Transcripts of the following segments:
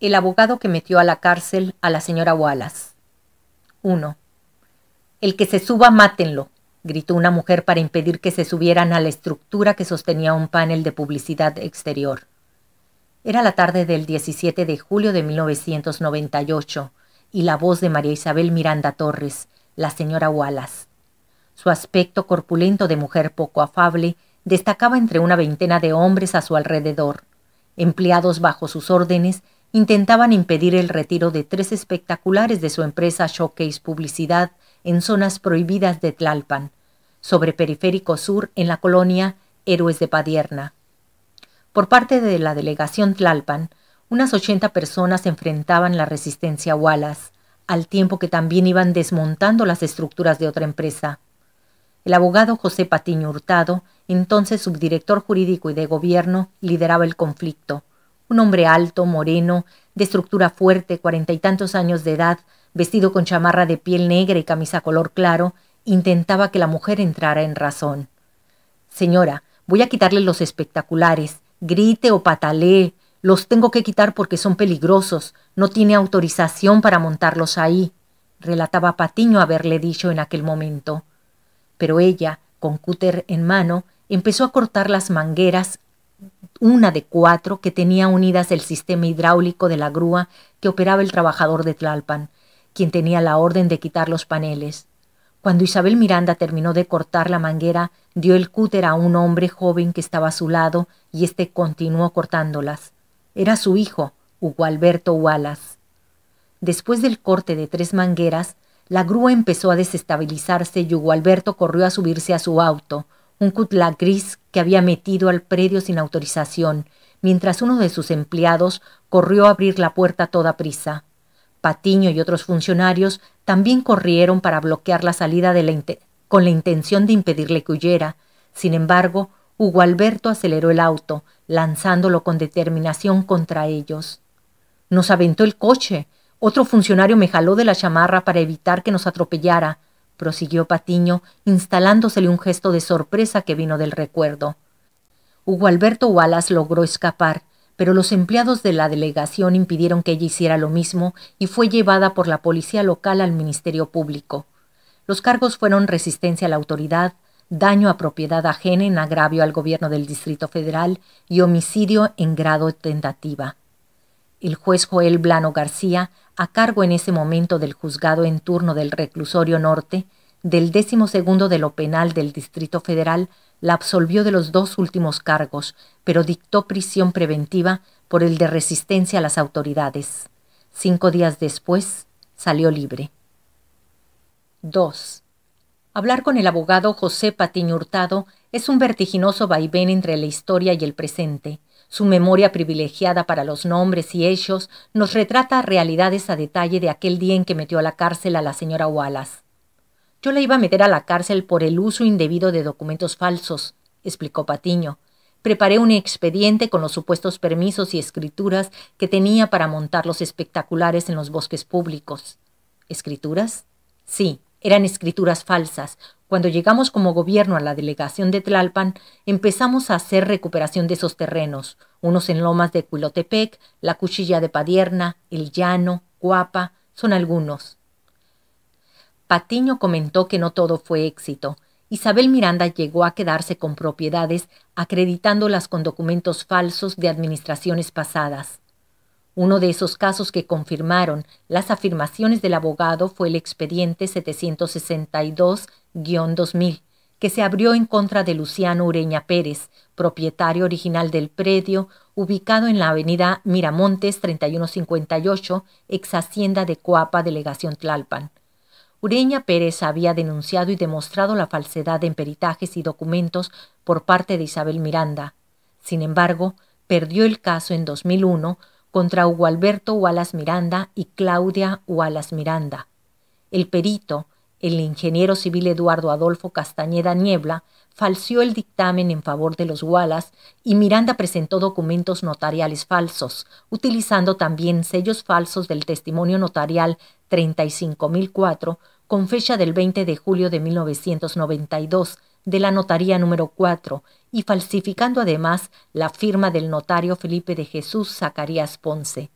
El abogado que metió a la cárcel a la señora Wallace. 1. El que se suba, mátenlo, gritó una mujer para impedir que se subieran a la estructura que sostenía un panel de publicidad exterior. Era la tarde del 17 de julio de 1998 y la voz de María Isabel Miranda Torres, la señora Wallace. Su aspecto corpulento de mujer poco afable destacaba entre una veintena de hombres a su alrededor, empleados bajo sus órdenes intentaban impedir el retiro de tres espectaculares de su empresa Showcase Publicidad en zonas prohibidas de Tlalpan, sobre Periférico Sur en la colonia Héroes de Padierna. Por parte de la delegación Tlalpan, unas 80 personas enfrentaban la resistencia Wallace, al tiempo que también iban desmontando las estructuras de otra empresa. El abogado José Patiño Hurtado, entonces subdirector jurídico y de gobierno, lideraba el conflicto un hombre alto, moreno, de estructura fuerte, cuarenta y tantos años de edad, vestido con chamarra de piel negra y camisa color claro, intentaba que la mujer entrara en razón. Señora, voy a quitarle los espectaculares, grite o patalee, los tengo que quitar porque son peligrosos, no tiene autorización para montarlos ahí, relataba Patiño haberle dicho en aquel momento. Pero ella, con cúter en mano, empezó a cortar las mangueras una de cuatro que tenía unidas el sistema hidráulico de la grúa que operaba el trabajador de Tlalpan, quien tenía la orden de quitar los paneles. Cuando Isabel Miranda terminó de cortar la manguera, dio el cúter a un hombre joven que estaba a su lado y éste continuó cortándolas. Era su hijo, Hugo Alberto Wallace. Después del corte de tres mangueras, la grúa empezó a desestabilizarse y Hugo Alberto corrió a subirse a su auto, un cutla gris que había metido al predio sin autorización, mientras uno de sus empleados corrió a abrir la puerta a toda prisa. Patiño y otros funcionarios también corrieron para bloquear la salida con la intención de impedirle que huyera. Sin embargo, Hugo Alberto aceleró el auto, lanzándolo con determinación contra ellos. Nos aventó el coche. Otro funcionario me jaló de la chamarra para evitar que nos atropellara prosiguió Patiño, instalándosele un gesto de sorpresa que vino del recuerdo. Hugo Alberto Wallace logró escapar, pero los empleados de la delegación impidieron que ella hiciera lo mismo y fue llevada por la policía local al Ministerio Público. Los cargos fueron resistencia a la autoridad, daño a propiedad ajena en agravio al gobierno del Distrito Federal y homicidio en grado tentativa. El juez Joel Blano García, a cargo en ese momento del juzgado en turno del reclusorio norte, del décimo segundo de lo penal del Distrito Federal, la absolvió de los dos últimos cargos, pero dictó prisión preventiva por el de resistencia a las autoridades. Cinco días después, salió libre. 2. Hablar con el abogado José Patiño Hurtado es un vertiginoso vaivén entre la historia y el presente. Su memoria privilegiada para los nombres y hechos nos retrata realidades a detalle de aquel día en que metió a la cárcel a la señora Wallace. Yo la iba a meter a la cárcel por el uso indebido de documentos falsos, explicó Patiño. Preparé un expediente con los supuestos permisos y escrituras que tenía para montar los espectaculares en los bosques públicos. ¿Escrituras? Sí, eran escrituras falsas, cuando llegamos como gobierno a la delegación de Tlalpan, empezamos a hacer recuperación de esos terrenos, unos en lomas de Cuilotepec, la Cuchilla de Padierna, El Llano, Guapa, son algunos. Patiño comentó que no todo fue éxito. Isabel Miranda llegó a quedarse con propiedades acreditándolas con documentos falsos de administraciones pasadas. Uno de esos casos que confirmaron las afirmaciones del abogado fue el expediente 762 2000, que se abrió en contra de Luciano Ureña Pérez, propietario original del predio, ubicado en la avenida Miramontes 3158, ex hacienda de Coapa, delegación Tlalpan. Ureña Pérez había denunciado y demostrado la falsedad en peritajes y documentos por parte de Isabel Miranda. Sin embargo, perdió el caso en 2001 contra Hugo Alberto Wallace Miranda y Claudia Wallace Miranda. El perito, el ingeniero civil Eduardo Adolfo Castañeda Niebla falsió el dictamen en favor de los Wallace y Miranda presentó documentos notariales falsos, utilizando también sellos falsos del testimonio notarial 35004 con fecha del 20 de julio de 1992 de la notaría número 4 y falsificando además la firma del notario Felipe de Jesús Zacarías Ponce.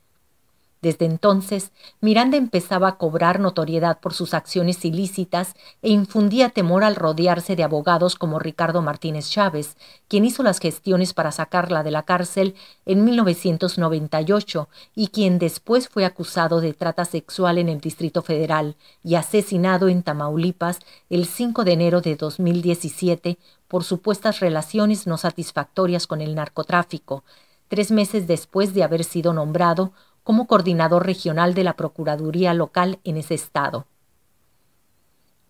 Desde entonces, Miranda empezaba a cobrar notoriedad por sus acciones ilícitas e infundía temor al rodearse de abogados como Ricardo Martínez Chávez, quien hizo las gestiones para sacarla de la cárcel en 1998 y quien después fue acusado de trata sexual en el Distrito Federal y asesinado en Tamaulipas el 5 de enero de 2017 por supuestas relaciones no satisfactorias con el narcotráfico. Tres meses después de haber sido nombrado, como coordinador regional de la Procuraduría local en ese estado.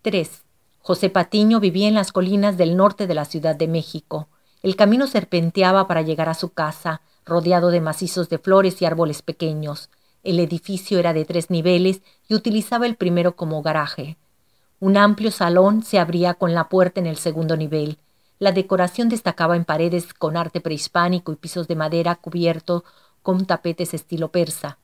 3. José Patiño vivía en las colinas del norte de la Ciudad de México. El camino serpenteaba para llegar a su casa, rodeado de macizos de flores y árboles pequeños. El edificio era de tres niveles y utilizaba el primero como garaje. Un amplio salón se abría con la puerta en el segundo nivel. La decoración destacaba en paredes con arte prehispánico y pisos de madera cubiertos con tapetes estilo persa.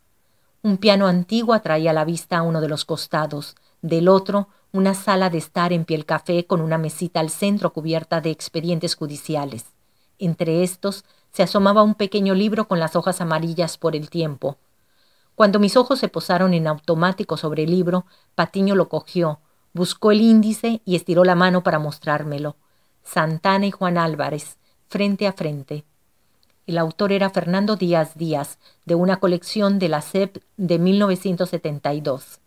Un piano antiguo atraía la vista a uno de los costados, del otro, una sala de estar en piel café con una mesita al centro cubierta de expedientes judiciales. Entre estos se asomaba un pequeño libro con las hojas amarillas por el tiempo. Cuando mis ojos se posaron en automático sobre el libro, Patiño lo cogió, buscó el índice y estiró la mano para mostrármelo. Santana y Juan Álvarez, frente a frente. El autor era Fernando Díaz Díaz, de una colección de la CEP de 1972.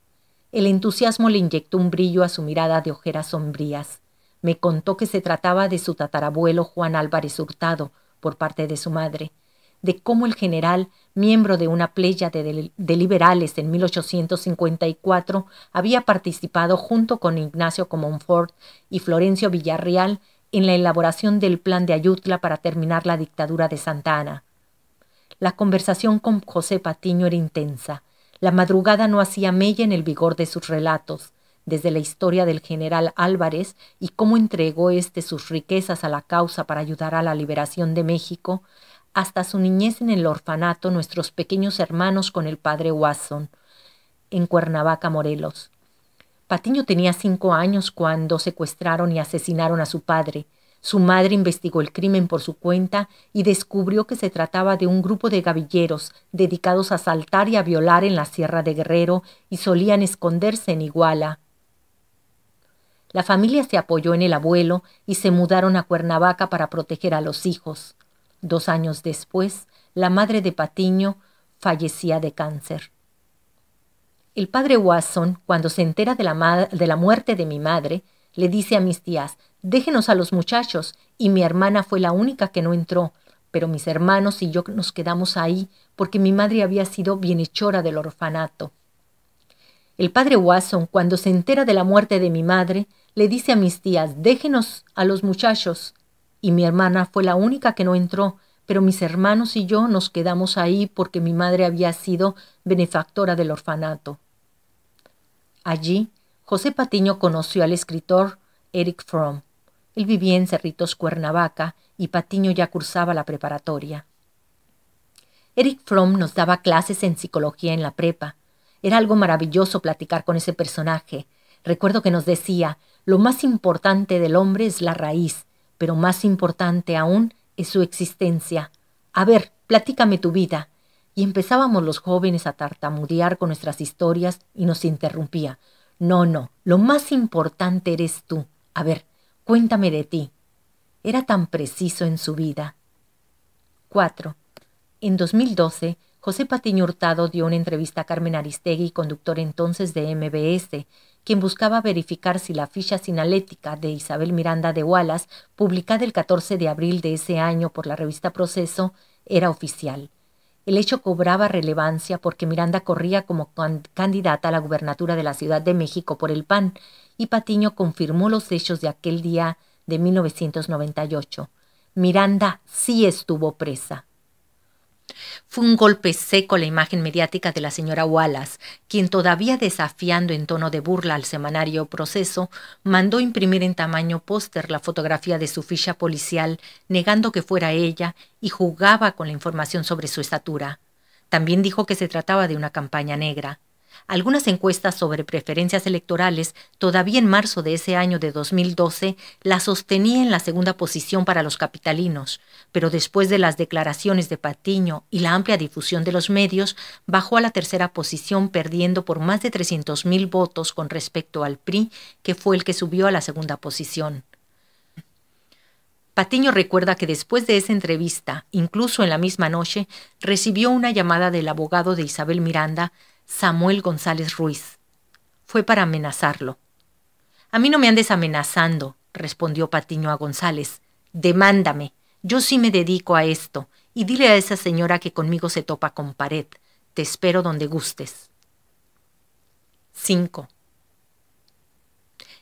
El entusiasmo le inyectó un brillo a su mirada de ojeras sombrías. Me contó que se trataba de su tatarabuelo Juan Álvarez Hurtado, por parte de su madre, de cómo el general, miembro de una playa de, de liberales en 1854, había participado junto con Ignacio Comonfort y Florencio Villarreal en la elaboración del plan de Ayutla para terminar la dictadura de Santa Ana. La conversación con José Patiño era intensa. La madrugada no hacía mella en el vigor de sus relatos, desde la historia del general Álvarez y cómo entregó éste sus riquezas a la causa para ayudar a la liberación de México, hasta su niñez en el orfanato Nuestros Pequeños Hermanos con el padre Wasson, en Cuernavaca, Morelos. Patiño tenía cinco años cuando secuestraron y asesinaron a su padre. Su madre investigó el crimen por su cuenta y descubrió que se trataba de un grupo de gavilleros dedicados a asaltar y a violar en la Sierra de Guerrero y solían esconderse en Iguala. La familia se apoyó en el abuelo y se mudaron a Cuernavaca para proteger a los hijos. Dos años después, la madre de Patiño fallecía de cáncer. El padre Watson, cuando se entera de la, muerte de mi madre, le dice a mis tías, déjenos a los muchachos, y mi hermana fue la única que no entró, pero mis hermanos y yo nos quedamos ahí porque mi madre había sido bienhechora del orfanato. El padre Watson, cuando se entera de la muerte de mi madre, le dice a mis tías, déjenos a los muchachos, y mi hermana fue la única que no entró, pero mis hermanos y yo nos quedamos ahí porque mi madre había sido benefactora del orfanato. Allí, José Patiño conoció al escritor Eric Fromm. Él vivía en Cerritos, Cuernavaca, y Patiño ya cursaba la preparatoria. Eric Fromm nos daba clases en psicología en la prepa. Era algo maravilloso platicar con ese personaje. Recuerdo que nos decía, lo más importante del hombre es la raíz, pero más importante aún es su existencia. A ver, platícame tu vida. Y empezábamos los jóvenes a tartamudear con nuestras historias y nos interrumpía. No, no, lo más importante eres tú. A ver, cuéntame de ti. Era tan preciso en su vida. 4. En 2012, José Patiño Hurtado dio una entrevista a Carmen Aristegui, conductor entonces de MBS, quien buscaba verificar si la ficha sinalética de Isabel Miranda de Wallace, publicada el 14 de abril de ese año por la revista Proceso, era oficial. El hecho cobraba relevancia porque Miranda corría como candidata a la gubernatura de la Ciudad de México por el PAN y Patiño confirmó los hechos de aquel día de 1998. Miranda sí estuvo presa. Fue un golpe seco la imagen mediática de la señora Wallace, quien todavía desafiando en tono de burla al semanario Proceso, mandó imprimir en tamaño póster la fotografía de su ficha policial, negando que fuera ella y jugaba con la información sobre su estatura. También dijo que se trataba de una campaña negra. Algunas encuestas sobre preferencias electorales, todavía en marzo de ese año de 2012, la sostenía en la segunda posición para los capitalinos, pero después de las declaraciones de Patiño y la amplia difusión de los medios, bajó a la tercera posición perdiendo por más de 300.000 votos con respecto al PRI, que fue el que subió a la segunda posición. Patiño recuerda que después de esa entrevista, incluso en la misma noche, recibió una llamada del abogado de Isabel Miranda, Samuel González Ruiz. Fue para amenazarlo. A mí no me andes amenazando, respondió Patiño a González. Demándame. Yo sí me dedico a esto. Y dile a esa señora que conmigo se topa con pared. Te espero donde gustes. 5.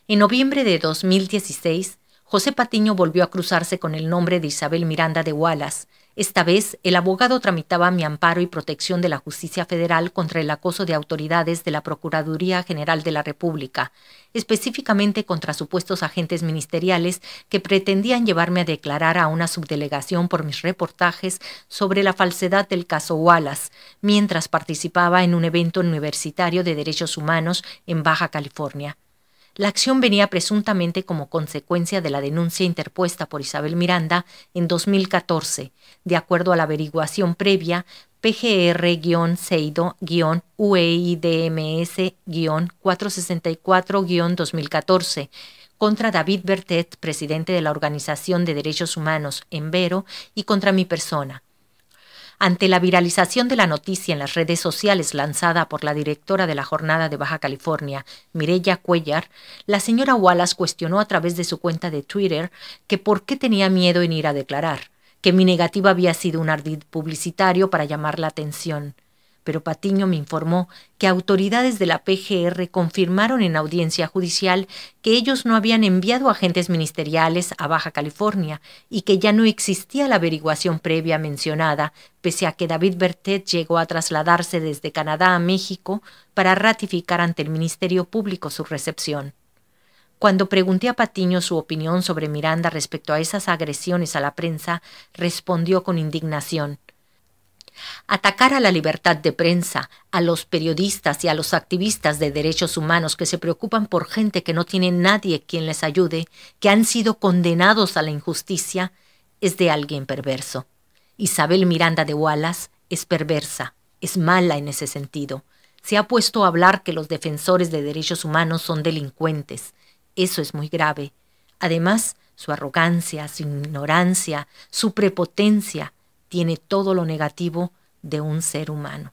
En noviembre de 2016, José Patiño volvió a cruzarse con el nombre de Isabel Miranda de Wallace. Esta vez, el abogado tramitaba mi amparo y protección de la justicia federal contra el acoso de autoridades de la Procuraduría General de la República, específicamente contra supuestos agentes ministeriales que pretendían llevarme a declarar a una subdelegación por mis reportajes sobre la falsedad del caso Wallace, mientras participaba en un evento universitario de derechos humanos en Baja California. La acción venía presuntamente como consecuencia de la denuncia interpuesta por Isabel Miranda en 2014. De acuerdo a la averiguación previa, PGR-Seido-UEIDMS-464-2014 e contra David Bertet, presidente de la Organización de Derechos Humanos en Vero, y contra mi persona. Ante la viralización de la noticia en las redes sociales lanzada por la directora de la Jornada de Baja California, Mireya Cuellar, la señora Wallace cuestionó a través de su cuenta de Twitter que por qué tenía miedo en ir a declarar, que mi negativa había sido un ardid publicitario para llamar la atención pero Patiño me informó que autoridades de la PGR confirmaron en audiencia judicial que ellos no habían enviado agentes ministeriales a Baja California y que ya no existía la averiguación previa mencionada, pese a que David Bertet llegó a trasladarse desde Canadá a México para ratificar ante el Ministerio Público su recepción. Cuando pregunté a Patiño su opinión sobre Miranda respecto a esas agresiones a la prensa, respondió con indignación. Atacar a la libertad de prensa, a los periodistas y a los activistas de derechos humanos que se preocupan por gente que no tiene nadie quien les ayude, que han sido condenados a la injusticia, es de alguien perverso. Isabel Miranda de Wallace es perversa, es mala en ese sentido. Se ha puesto a hablar que los defensores de derechos humanos son delincuentes. Eso es muy grave. Además, su arrogancia, su ignorancia, su prepotencia, tiene todo lo negativo de un ser humano.